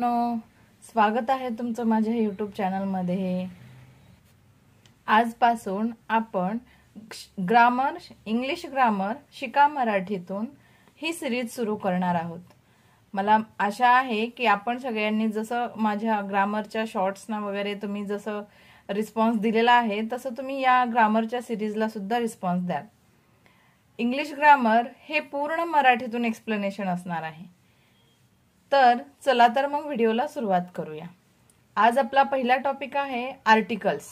no स्वागत आहे तुमचं माझ्या यूट्यूब चॅनलमध्ये आजपासून आपण ग्रामर इंग्लिश ग्रामर शिका मराठीतून ही सिरीज सुरू करणार आहोत मला आशा आहे की आपण सगळ्यांनी जसं माझ्या ग्रामरच्या शॉर्ट्सना वगैरे तुम्ही जसं रिस्पॉन्स दिलेला आहे तसं तुम्ही या ग्रामरच्या सिरीजला सुद्धा रिस्पॉन्स द्याल इंग्लिश ग्रामर हे पूर्ण मराठीतून एक्सप्लेनेशन असणार आहे तर चला तर मग व्हिडिओला सुरुवात करूया आज आपला पहिला टॉपिक आहे आर्टिकल्स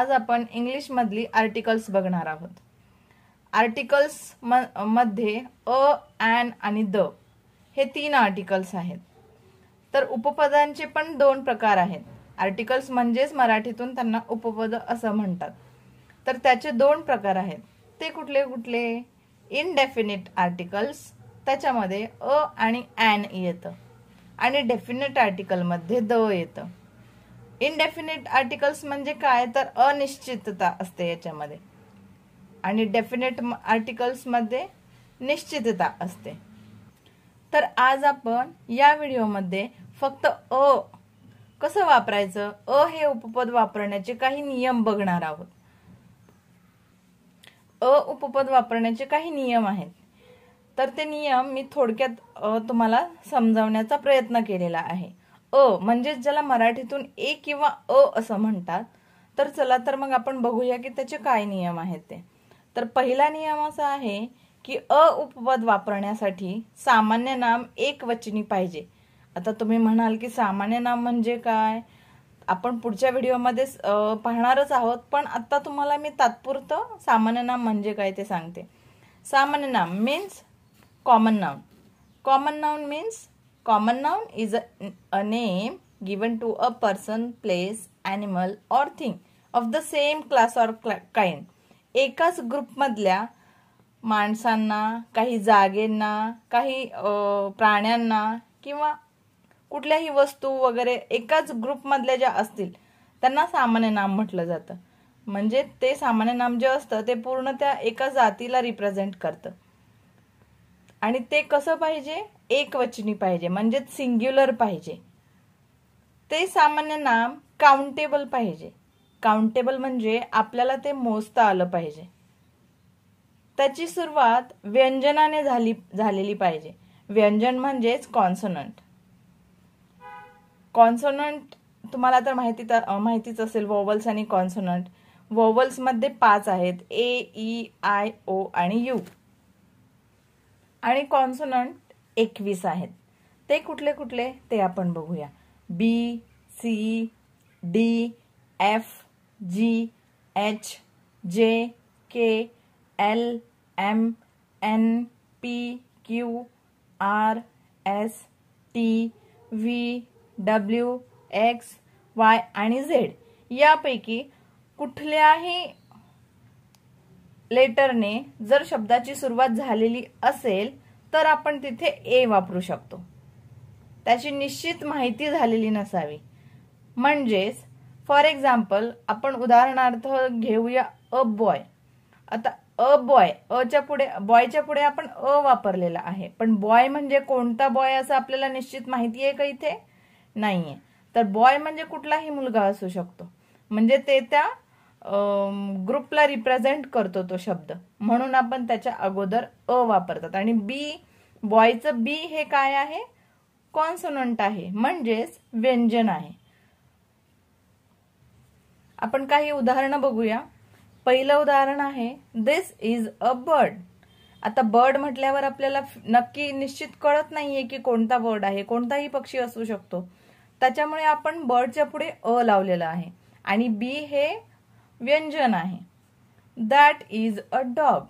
आज आपण इंग्लिशमधली आर्टिकल्स बघणार आहोत आर्टिकल्स म मध्ये अ ॲन आणि द हे तीन आर्टिकल्स आहेत तर उपपदांचे पण दोन प्रकार आहेत आर्टिकल्स म्हणजेच मराठीतून त्यांना उपपद असं म्हणतात तर त्याचे दोन प्रकार आहेत ते कुठले कुठले इनडेफिनिट आर्टिकल्स त्याच्यामध्ये अ आणि ॲन येतं आणि डेफिनेट आर्टिकलमध्ये द येतं इनडेफिनेट आर्टिकल्स म्हणजे काय तर अनिश्चितता असते याच्यामध्ये आणि डेफिनेट आर्टिकल्समध्ये निश्चितता असते तर आज आपण या व्हिडिओमध्ये फक्त अ कसं वापरायचं अ हे उपपद वापरण्याचे काही नियम बघणार आहोत अ उपपद वापरण्याचे काही नियम आहेत तर ते नियम मी थोडक्यात तुम्हाला समजावण्याचा प्रयत्न केलेला आहे अ म्हणजेच ज्याला मराठीतून ए किंवा अ असं म्हणतात तर चला तर मग आपण बघूया की त्याचे काय नियम आहेत ते तर पहिला नियम असा आहे की अ उपपद वापरण्यासाठी सामान्य नाम एकवचनी पाहिजे आता तुम्ही म्हणाल की सामान्य नाम म्हणजे काय आपण पुढच्या व्हिडिओमध्ये पाहणारच आहोत पण आत्ता तुम्हाला मी तात्पुरतं सामान्य नाम म्हणजे काय ते सांगते सामान्य नाम means common noun common noun means common noun is a name given to a person place animal or thing of the same class or kind एकाच ग्रुपमधल्या माणसांना काही जागेंना काही प्राण्यांना किंवा कुठल्याही वस्तू वगैरे एकाच ग्रुपमधल्या ज्या असतील त्यांना सामान्य नाम म्हटलं जातं म्हणजे ते सामान्य नाम जे असतं ते पूर्ण त्या एका जातीला रिप्रेझेंट करतं आणि ते कसं पाहिजे एकवचनी पाहिजे म्हणजेच सिंग्युलर पाहिजे ते सामान्य नाम काउंटेबल पाहिजे काउंटेबल म्हणजे आपल्याला ते मोजता आलं पाहिजे त्याची सुरुवात व्यंजनाने झाली झालेली पाहिजे व्यंजन म्हणजेच कॉन्सोनंट कॉन्सोनंट तुम्हाला तर माहिती माहितीच असेल वॉवल्स आणि कॉन्सोनंट वॉवल्समध्ये पाच आहेत ए ई आय ओ आणि यू आणि कॉन्सोनंट एकवीस आहेत ते कुठले कुठले ते आपण बघूया B C D F G H J K L M N P Q R S T V W X Y आणि झेड यापैकी कुठल्याही लेटरने जर शब्दाची सुरुवात झालेली असेल तर आपण तिथे ए वापरू शकतो त्याची निश्चित माहिती झालेली नसावी म्हणजेच फॉर एक्झाम्पल आपण उदाहरणार्थ घेऊया अ बॉय आता अ बॉय अच्या पुढे बॉयच्या पुढे आपण अ वापरलेला आहे पण बॉय म्हणजे कोणता बॉय असं आपल्याला निश्चित माहिती आहे का इथे नाहीये तर बॉय म्हणजे कुठलाही मुलगा असू शकतो म्हणजे ते त्या ग्रुपला रिप्रेझेंट करतो तो शब्द म्हणून आपण त्याच्या अगोदर अ वापरतात आणि बी बॉयचं बी हे काय आहे कॉन्सोनंट आहे म्हणजेच व्यंजन आहे आपण काही उदाहरणं बघूया पहिलं उदाहरण आहे दिस इज अ बर्ड आता बर्ड म्हटल्यावर आपल्याला नक्की निश्चित कळत नाहीये की कोणता बर्ड आहे कोणताही पक्षी असू शकतो त्याच्यामुळे आपण बर्डच्या पुढे अ लावलेलं आहे आणि बी हे व्यंजन आहे दॅट इज अ डॉग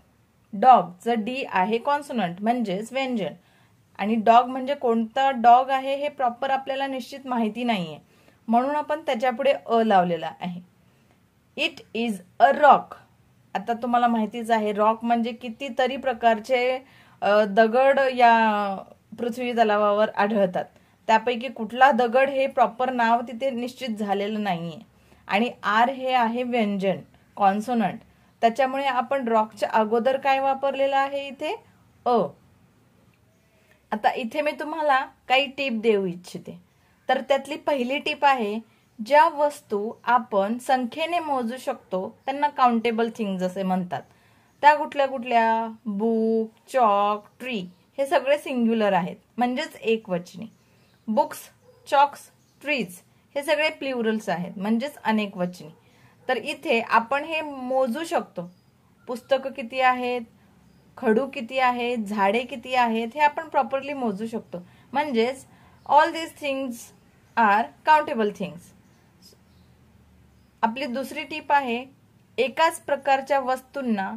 डॉगचं डी आहे कॉन्सोनंट म्हणजेच व्यंजन आणि डॉग म्हणजे कोणता डॉग आहे हे प्रॉपर आपल्याला निश्चित माहिती नाहीये म्हणून आपण त्याच्यापुढे अ लावलेला आहे इट इज अ रॉक आता तुम्हाला माहितीच आहे रॉक म्हणजे कितीतरी प्रकारचे दगड या पृथ्वी तलावावर आढळतात त्यापैकी कुठला दगड हे प्रॉपर नाव तिथे निश्चित झालेलं नाहीये आणि आर हे आहे व्यंजन कॉन्सोनंट त्याच्यामुळे आपण रॉकच्या अगोदर काय वापरलेलं आहे इथे अ आता इथे मी तुम्हाला काही टीप देऊ इच्छिते तर त्यातली पहिली टीप आहे ज्या वस्तू आपण संख्येने मोजू शकतो त्यांना काउंटेबल थिंग असे म्हणतात त्या कुठल्या कुठल्या बुक चॉक ट्री हे सगळे सिंग्युलर आहेत म्हणजेच एकवचनी बुक्स चॉक्स ट्रीज हे सगळे प्ल्युरल्स आहेत म्हणजेच अनेक वचनी तर इथे आपण हे मोजू शकतो पुस्तकं किती आहेत खडू किती आहेत झाडे किती आहेत हे आपण प्रॉपरली मोजू शकतो म्हणजेच all these things are countable things आपली दुसरी टीप आहे एकाच प्रकारच्या वस्तूंना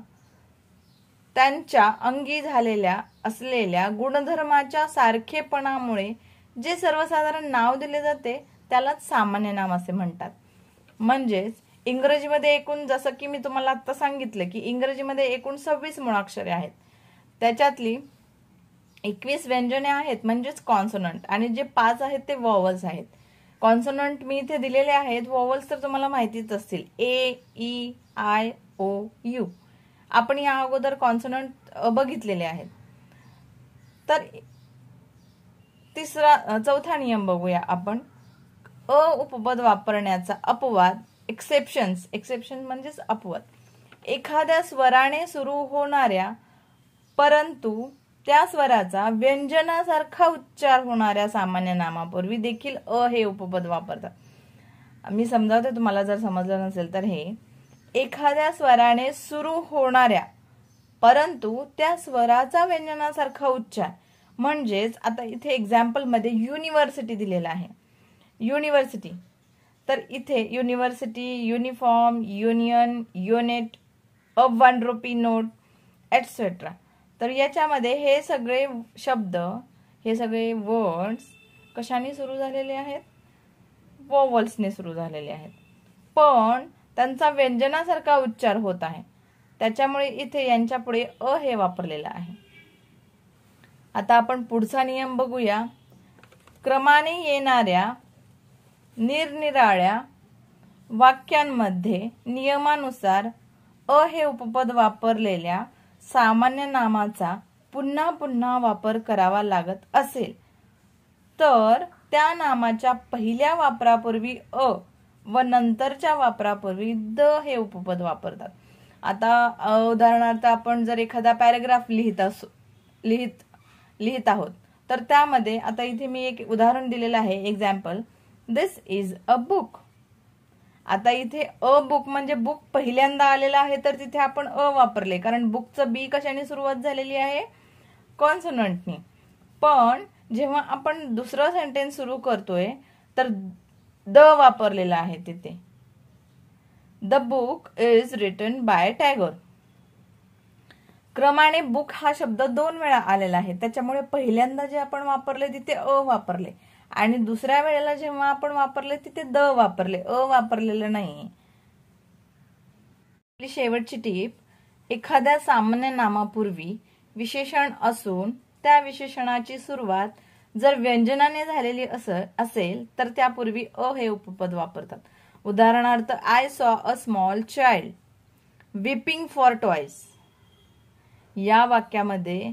त्यांच्या अंगी झालेल्या असलेल्या गुणधर्माच्या सारखेपणामुळे जे सर्वसाधारण नाव दिले जाते त्यालाच सामान्य नाम असे म्हणतात म्हणजेच इंग्रजीमध्ये एकूण जसं की मी तुम्हाला आत्ता सांगितलं की इंग्रजीमध्ये एकूण सव्वीस मुळाक्षरे आहेत त्याच्यातली एकवीस व्यंजने आहेत म्हणजेच कॉन्सोनंट आणि जे पाच आहेत ते वॉवल्स आहेत कॉन्सोनंट मी इथे दिलेले आहेत वॉवल्स तर तुम्हाला माहितीच असतील A E I O U आपण या अगोदर कॉन्सोनंट बघितलेले आहेत तर तिसरा चौथा नियम बघूया आपण अ उपपद वापरण्याचा अपवाद एक्सेप्शन्स एक्सेप्शन म्हणजेच अपवाद एखाद्या स्वराने सुरू होणाऱ्या परंतु त्या स्वराचा व्यंजनासारखा उच्चार होणाऱ्या सामान्य नामापूर्वी देखील अ हे उपपद वापरतात मी समजावते तुम्हाला जर समजलं नसेल तर हे एखाद्या स्वराने सुरू होणाऱ्या परंतु त्या स्वराचा व्यंजनासारखा उच्चार म्हणजेच आता इथे एक्झाम्पलमध्ये युनिव्हर्सिटी दिलेला आहे युनिव्हर्सिटी तर इथे university uniform union unit a one rupee note etcetera तर याच्यामध्ये हे सगळे शब्द हे सगळे वर्ड्स कशाने सुरू झालेले आहेत वॉवल्सने सुरू झालेले आहेत पण त्यांचा व्यंजनासारखा उच्चार होत आहे त्याच्यामुळे इथे यांच्यापुढे अ हे वापरलेलं आहे आता आपण पुढचा नियम बघूया क्रमाने येणाऱ्या निरनिराळ्या वाक्यांमध्ये नियमानुसार अ हे उपपद वापरलेल्या सामान्य नामाचा पुन्हा पुन्हा वापर करावा लागत असेल तर त्या नामाच्या पहिल्या वापरापूर्वी अ व नंतरच्या वापरापूर्वी द हे उपपद वापरतात आता उदाहरणार्थ आपण जर एखादा पॅरेग्राफ लिहित असो लिहित लिहित आहोत तर त्यामध्ये आता इथे मी एक उदाहरण दिलेलं आहे example this is a book आता इथे अ बुक म्हणजे बुक पहिल्यांदा आलेला आहे तर तिथे आपण अ वापरले कारण बुकचं बी कशाने सुरुवात झालेली आहे कॉन्सनंटनी पण जेव्हा आपण दुसरं सेंटेन्स सुरू करतोय तर द वापरलेला आहे तिथे the book is written by Tagore क्रमाने बुक हा शब्द दोन वेळा आलेला आहे त्याच्यामुळे पहिल्यांदा जे आपण वापरले तिथे अ वापरले आणि दुसऱ्या वेळेला जेव्हा आपण वापरले तिथे द वापरले अ वापरलेलं नाही आपली शेवटची टीप एखाद्या सामान्य नामापूर्वी विशेषण असून त्या विशेषणाची सुरुवात जर व्यंजनाने झालेली असेल तर त्यापूर्वी अ हे उपपद वापरतात उदाहरणार्थ I saw a small child weeping for toys या वाक्यामध्ये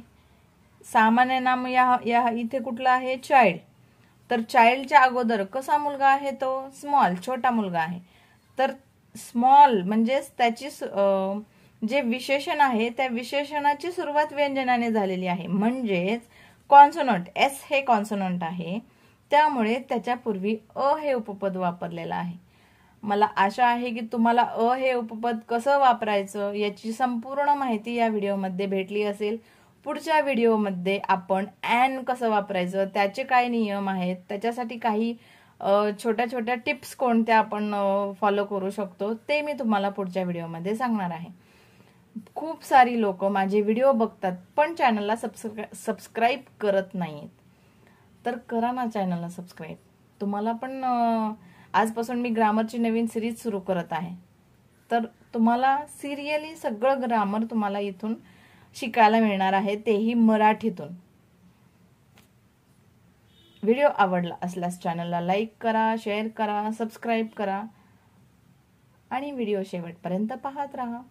सामान्य नाम या, या इथे कुठलं आहे चाइल्ड तर चाइल्डच्या अगोदर कसा मुलगा आहे तो स्मॉल छोटा मुलगा आहे तर स्मॉल म्हणजेच त्याची जे विशेषण आहे त्या विशेषणाची सुरुवात व्यंजनाने झालेली आहे म्हणजेच कॉन्सोनंट एस हे कॉन्सोनंट आहे त्यामुळे त्याच्यापूर्वी अ हे उपपद वापरलेलं आहे मला आशा आहे की तुम्हाला अ हे उपपद कसं वापरायचं याची संपूर्ण माहिती या व्हिडिओमध्ये भेटली असेल पुढच्या व्हिडिओमध्ये आपण ॲन कसं वापरायचं त्याचे काय नियम आहेत त्याच्यासाठी काही छोट्या छोट्या टिप्स कोणत्या आपण फॉलो करू शकतो ते मी तुम्हाला पुढच्या व्हिडिओमध्ये सांगणार आहे खूप सारी लोक माझे व्हिडिओ बघतात पण चॅनलला सबस्क्रा सबस्क्राईब करत नाहीत तर करा ना चॅनलला सबस्क्राईब तुम्हाला पण आजपासून मी ग्रामरची नवीन सिरीज सुरू करत आहे तर तुम्हाला सिरियली सगळं ग्रामर तुम्हाला इथून शिकायला मिळणार आहे तेही मराठीतून व्हिडिओ आवडला असल्यास चॅनलला लाईक करा शेअर करा सबस्क्राईब करा आणि व्हिडिओ शेवटपर्यंत पाहत राहा